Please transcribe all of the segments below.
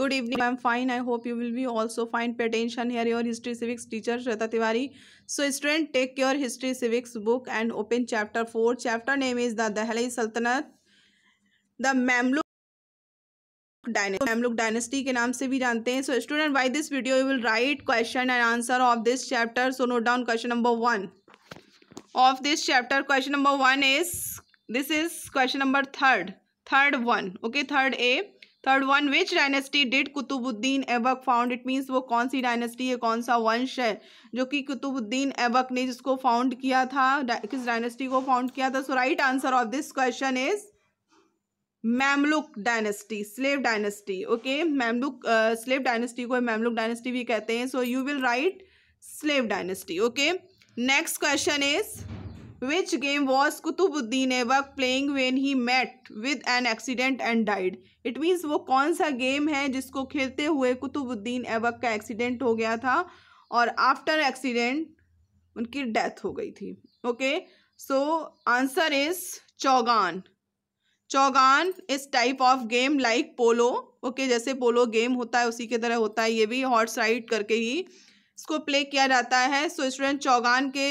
Good evening I am fine I hope you will be also fine pay attention here your history civics teacher Shweta Tiwari so student take your history civics book and open chapter four chapter name is the Delhi sultanate the Mamluk dynasty Mamluk dynasty के नाम से भी जानते हैं so student by this video you will write question and answer of this chapter so note down question number one of this chapter question number one is this is question number third third one okay third a third one which dynasty did Qutubuddin Aibak found it means वो कौन सी dynasty है कौन सा वंश है जो कि कुतुबुद्दीन ऐबक ने जिसको फाउंड किया था किस डायनेस्टी को फाउंड किया था so right answer of this question is Mamluk dynasty slave dynasty okay Mamluk slave dynasty को मैमलुक डायनेस्टी भी कहते हैं so you will write slave dynasty okay next question is which game was Qutubuddin Aibak playing when he met with an accident and died it means वो कौन सा game है जिसको खेलते हुए कुतुबुद्दीन ऐबक का एक्सीडेंट हो गया था और आफ्टर एक्सीडेंट उनकी डेथ हो गई थी okay so answer is chaugan chaugan is type of game like polo okay जैसे पोलो गेम होता है उसी की तरह होता है ये भी हॉर्स राइड करके ही इसको प्ले किया जाता है सो स्टूडेंट चौगान के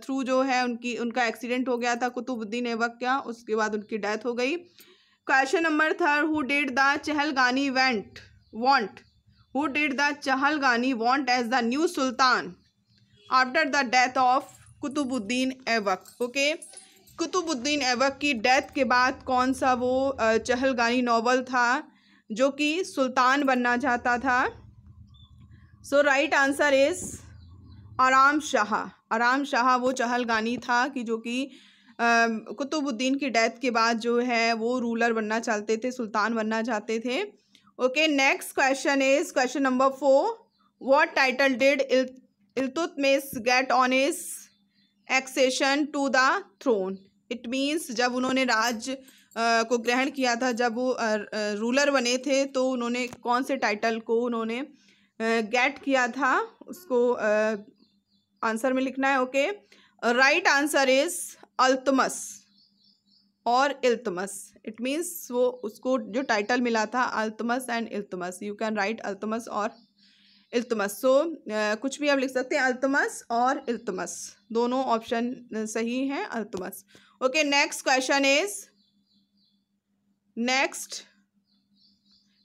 थ्रू जो है उनकी उनका एक्सीडेंट हो गया था कुतुबुद्दीन एवक क्या उसके बाद उनकी डेथ हो गई question number third who did the Chahalgani went want who did the Chahalgani want as the new sultan after the death of Qutubuddin Aibak okay Qutubuddin Aibak की डेथ के बाद कौन सा वो चहलगानी नावल था जो कि सुल्तान बनना चाहता था सो राइट आंसर इज़ आराम शाह आराम शाह वो चहलगानी था कि जो कि कुतुबुद्दीन की डेथ के बाद जो है वो रूलर बनना चाहते थे सुल्तान बनना चाहते थे okay next question is question number four what title did Iltutmish get on his accession to the throne it means जब उन्होंने राज को ग्रहण किया था जब वो रूलर बने थे तो उन्होंने कौन से टाइटल को उन्होंने गेट किया था उसको आंसर में लिखना है okay right answer is Altamas और इल्तमस इट मीन्स वो उसको जो टाइटल मिला था Altamas and Iltamas you can write Altamas और इल्तमस सो so, कुछ भी आप लिख सकते हैं अल्तमस और इल्तमस दोनों ऑप्शन सही हैं Altamas okay next question is next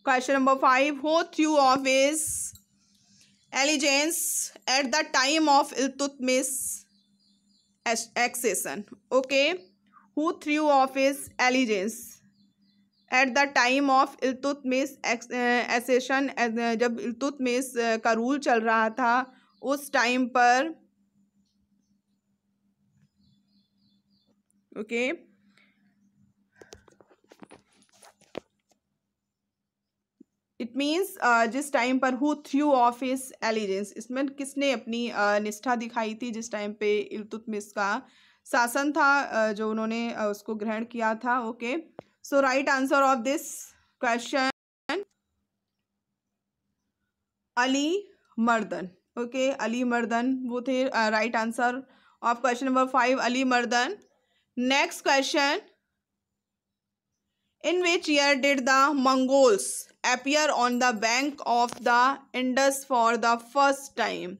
question number five who threw off his allegiance at the time of Iltutmish accession okay who threw off his allegiance at the time of Iltutmish accession जब मिस uh, का rule चल रहा था उस time पर okay okay. It means uh, जिस time पर who threw off his allegiance इसमें किसने अपनी uh, निष्ठा दिखाई थी जिस टाइम पे इलतुतमिस का शासन था uh, जो उन्होंने उसको ग्रहण किया था okay so right answer of this question Ali Mardan okay okay, Ali Mardan वो थे right answer of question number five Ali Mardan next question in which year did the Mongols appear on the bank of the Indus for the first time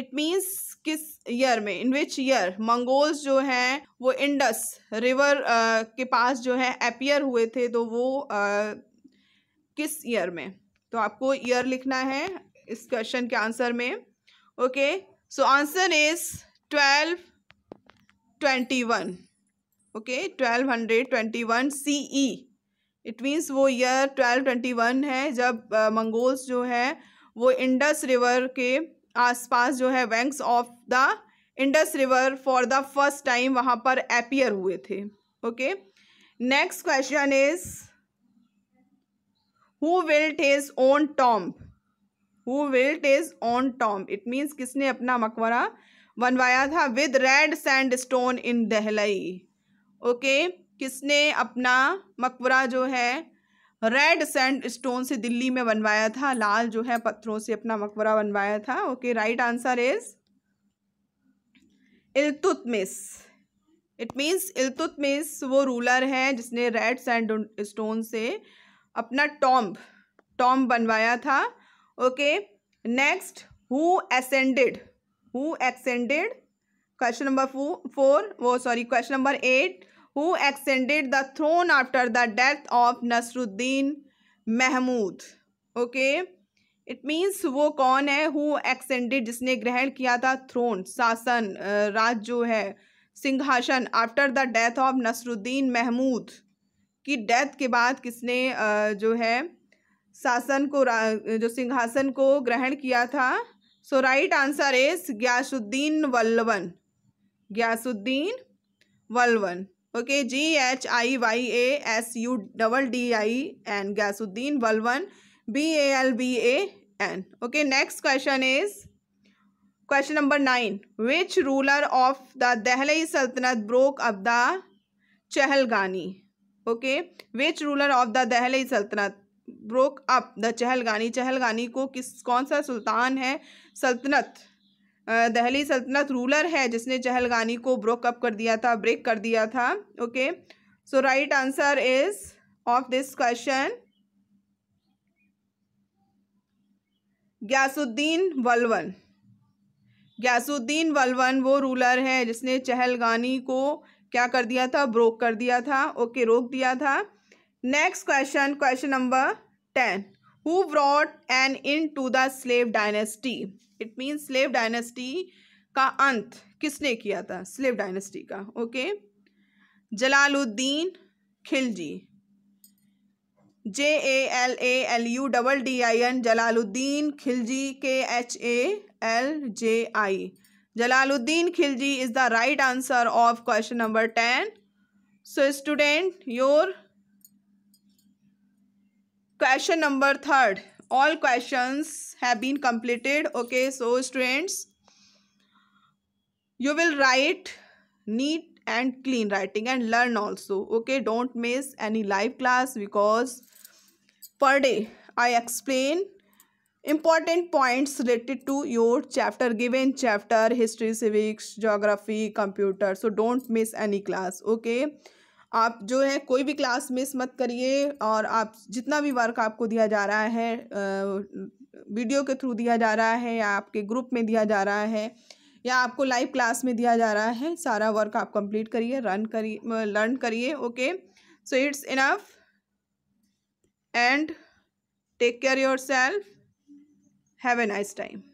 it means किस year में in which year Mongols जो हैं वो Indus river uh, के पास जो है appear हुए थे तो वो uh, किस ईयर में तो आपको ईयर लिखना है इस क्वेश्चन के आंसर में okay so answer is twelve twenty one okay twelve hundred twenty one C E it means वो ईयर ट्वेल्व ट्वेंटी वन है जब मंगोल्स जो है वो इंडस रिवर के आसपास जो है banks of the Indus river for the first time वहाँ पर अपियर हुए थे okay next question is who will take own tomb who will take own tomb it means किसने अपना मकबरा बनवाया था with red sand stone in Delhi okay किसने अपना मकबरा जो है रेड सैंड स्टोन से दिल्ली में बनवाया था लाल जो है पत्थरों से अपना मकबरा बनवाया था okay right answer is Iltutmish it means Iltutmish वो रूलर है जिसने रेड सैंड स्टोन से अपना टॉम्ब टॉम्ब बनवाया था okay next who ascended who ascended question number four वो sorry question number eight who extended the throne after the death of Nasiruddin Mahmud okay it means वो कौन है हु एक्सटेंडेड जिसने ग्रहण किया था थ्रोन शासन राज जो है सिंहासन after the death of Nasiruddin Mahmud की डेथ के बाद किसने जो है शासन को जो सिंहासन को ग्रहण किया था so right answer is Ghiyasuddin Balban Ghiyasuddin Balban okay G H I Y A S U double D I N Ghiyasuddin Balban B A L B A N okay next question is question number nine which ruler of the Delhi sultanate broke up the Chahalgani okay which ruler of the Delhi sultanate broke up the Chahalgani Chahalgani को किस कौन सा सुल्तान है सल्तनत दहली सल्तनत ruler है जिसने चहलगानी को ब्रोकअप कर दिया था ब्रेक कर दिया था okay so right answer is of this question Ghiyasuddin Balban Ghiyasuddin Balban वो रूलर है जिसने चहलगानी को क्या कर दिया था ब्रोक कर दिया था ओके okay, रोक दिया था next question question number ten who brought an end to the slave dynasty it means slave dynasty का अंत किसने किया था स्लेव डायनेस्टी का okay Jalaluddin Khilji J A L A L U double D I N Jalaluddin Khilji K H A L J I Jalaluddin Khilji is the right answer of question number ten so student your question number third all questions have been completed okay so students you will write neat and clean writing and learn also okay don't miss any live class because per day i explain important points related to your chapter given chapter history civics geography computer so don't miss any class okay आप जो है कोई भी class miss मत करिए और आप जितना भी वर्क आपको दिया जा रहा है वीडियो के थ्रू दिया जा रहा है या आपके ग्रुप में दिया जा रहा है या आपको लाइव क्लास में दिया जा रहा है सारा वर्क आप कंप्लीट करिए रन करिए लर्न करिए okay so it's enough and take care yourself have a nice time